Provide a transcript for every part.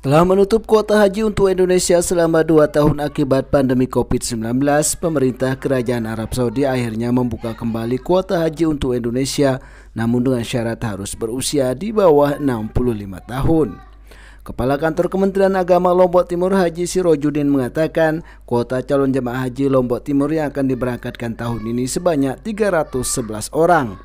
Setelah menutup kuota haji untuk Indonesia selama dua tahun akibat pandemi COVID-19, pemerintah Kerajaan Arab Saudi akhirnya membuka kembali kuota haji untuk Indonesia, namun dengan syarat harus berusia di bawah 65 tahun. Kepala Kantor Kementerian Agama Lombok Timur Haji Sirojudin mengatakan, kuota calon jemaah haji Lombok Timur yang akan diberangkatkan tahun ini sebanyak 311 orang.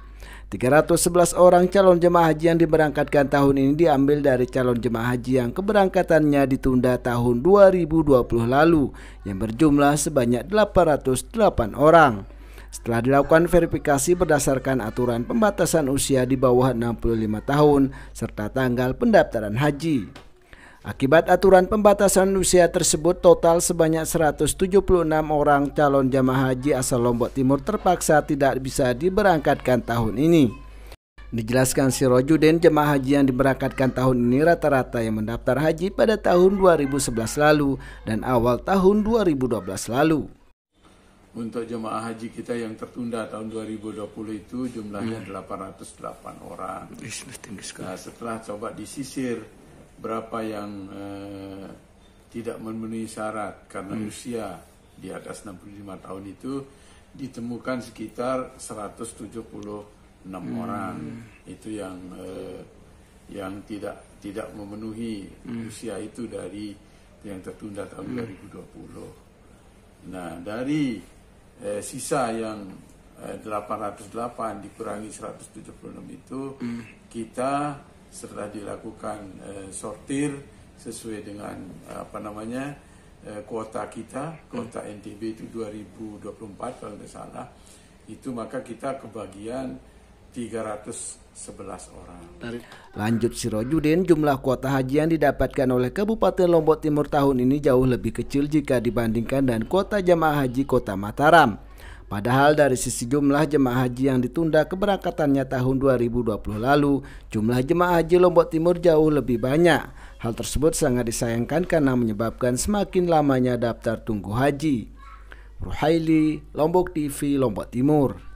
311 orang calon jemaah haji yang diberangkatkan tahun ini diambil dari calon jemaah haji yang keberangkatannya ditunda tahun 2020 lalu yang berjumlah sebanyak 808 orang. Setelah dilakukan verifikasi berdasarkan aturan pembatasan usia di bawah 65 tahun serta tanggal pendaftaran haji. Akibat aturan pembatasan usia tersebut, total sebanyak 176 orang calon jamaah haji asal Lombok Timur terpaksa tidak bisa diberangkatkan tahun ini. Dijelaskan Sirojuden, jemaah haji yang diberangkatkan tahun ini rata-rata yang mendaftar haji pada tahun 2011 lalu dan awal tahun 2012 lalu. Untuk jemaah haji kita yang tertunda tahun 2020 itu jumlahnya hmm. 808 orang. Nah, setelah coba disisir, berapa yang eh, tidak memenuhi syarat karena hmm. usia di atas 65 tahun itu ditemukan sekitar 176 hmm. orang itu yang eh, yang tidak tidak memenuhi hmm. usia itu dari yang tertunda tahun hmm. 2020. Nah dari eh, sisa yang eh, 808 dikurangi 176 itu hmm. kita setelah dilakukan uh, sortir sesuai dengan eh, apa namanya uh, kuota kita kuota hmm. NTB itu 2024 kalau tidak salah itu maka kita kebagian 311 orang. Lanjut Sirojudin, jumlah kuota haji yang didapatkan oleh Kabupaten Lombok Timur tahun ini jauh lebih kecil jika dibandingkan dengan kuota jamaah haji kota Mataram. Padahal dari sisi jumlah jemaah haji yang ditunda keberangkatannya tahun 2020 lalu, jumlah jemaah haji Lombok Timur jauh lebih banyak. Hal tersebut sangat disayangkan karena menyebabkan semakin lamanya daftar tunggu haji. Ruhaili, Lombok TV, Lombok Timur.